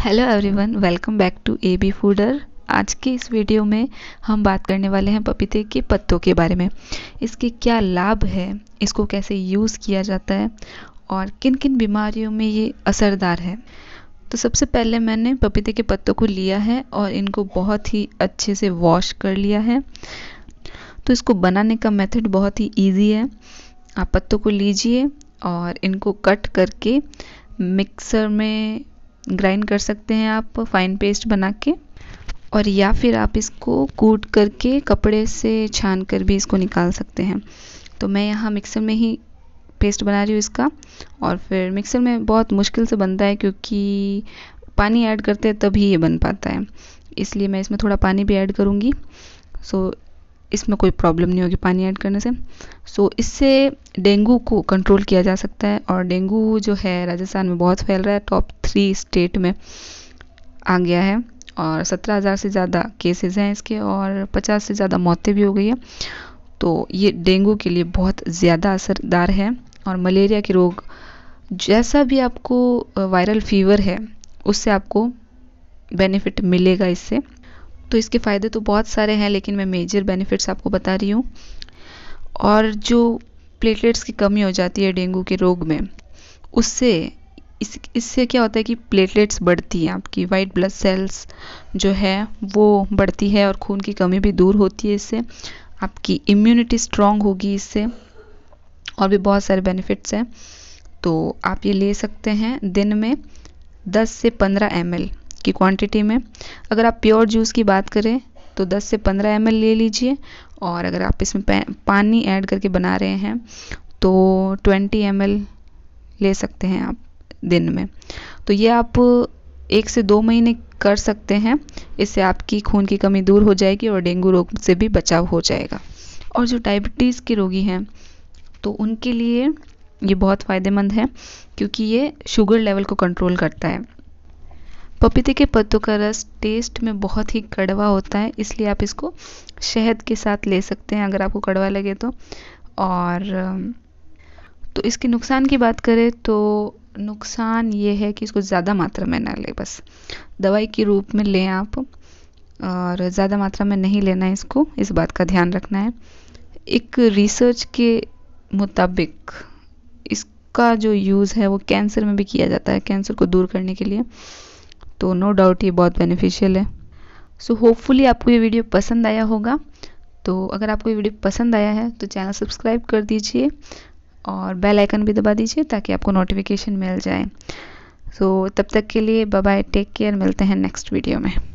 hello everyone welcome back to A B fooder आज के इस वीडियो में हम बात करने वाले हैं पपीते के पत्तों के बारे में इसके क्या लाभ है इसको कैसे यूज़ किया जाता है और किन किन बीमारियों में ये असरदार है तो सबसे पहले मैंने पपीते के पत्तों को लिया है और इनको बहुत ही अच्छे से वॉश कर लिया है तो इसको बनाने का मेथड बहुत ही ईजी है आप पत्तों को लीजिए और इनको कट करके मिक्सर में ग्राइंड कर सकते हैं आप फाइन पेस्ट बना के और या फिर आप इसको कूट करके कपड़े से छान कर भी इसको निकाल सकते हैं तो मैं यहाँ मिक्सर में ही पेस्ट बना रही हूँ इसका और फिर मिक्सर में बहुत मुश्किल से बनता है क्योंकि पानी ऐड करते हैं तभी ये बन पाता है इसलिए मैं इसमें थोड़ा पानी भी ऐड करूँगी सो इसमें कोई प्रॉब्लम नहीं होगी पानी ऐड करने से सो so, इससे डेंगू को कंट्रोल किया जा सकता है और डेंगू जो है राजस्थान में बहुत फैल रहा है टॉप थ्री स्टेट में आ गया है और सत्रह हज़ार से ज़्यादा केसेस हैं इसके और पचास से ज़्यादा मौतें भी हो गई हैं तो ये डेंगू के लिए बहुत ज़्यादा असरदार है और मलेरिया के रोग जैसा भी आपको वायरल फीवर है उससे आपको बेनिफिट मिलेगा इससे तो इसके फ़ायदे तो बहुत सारे हैं लेकिन मैं मेजर बेनिफिट्स आपको बता रही हूँ और जो प्लेटलेट्स की कमी हो जाती है डेंगू के रोग में उससे इस इससे क्या होता है कि प्लेटलेट्स बढ़ती हैं आपकी वाइट ब्लड सेल्स जो है वो बढ़ती है और खून की कमी भी दूर होती है इससे आपकी इम्यूनिटी स्ट्रांग होगी इससे और भी बहुत सारे बेनिफिट्स हैं तो आप ये ले सकते हैं दिन में 10 से 15 एम की क्वांटिटी में अगर आप प्योर जूस की बात करें तो 10 से 15 एम ले लीजिए और अगर आप इसमें पानी ऐड करके बना रहे हैं तो 20 एम ले सकते हैं आप दिन में तो ये आप एक से दो महीने कर सकते हैं इससे आपकी खून की कमी दूर हो जाएगी और डेंगू रोग से भी बचाव हो जाएगा और जो डायबिटीज़ के रोगी हैं तो उनके लिए ये बहुत फ़ायदेमंद है क्योंकि ये शुगर लेवल को कंट्रोल करता है पपीते के पत्तों का रस टेस्ट में बहुत ही कड़वा होता है इसलिए आप इसको शहद के साथ ले सकते हैं अगर आपको कड़वा लगे तो और तो इसके नुकसान की बात करें तो नुकसान ये है कि इसको ज़्यादा मात्रा में ना लें बस दवाई के रूप में लें आप और ज़्यादा मात्रा में नहीं लेना है इसको इस बात का ध्यान रखना है एक रिसर्च के मुताबिक इसका जो यूज़ है वो कैंसर में भी किया जाता है कैंसर को दूर करने के लिए तो नो डाउट ये बहुत बेनिफिशियल है सो so, होपफुली आपको ये वीडियो पसंद आया होगा तो अगर आपको ये वीडियो पसंद आया है तो चैनल सब्सक्राइब कर दीजिए और बेल आइकन भी दबा दीजिए ताकि आपको नोटिफिकेशन मिल जाए सो so, तब तक के लिए बाय बाय टेक केयर मिलते हैं नेक्स्ट वीडियो में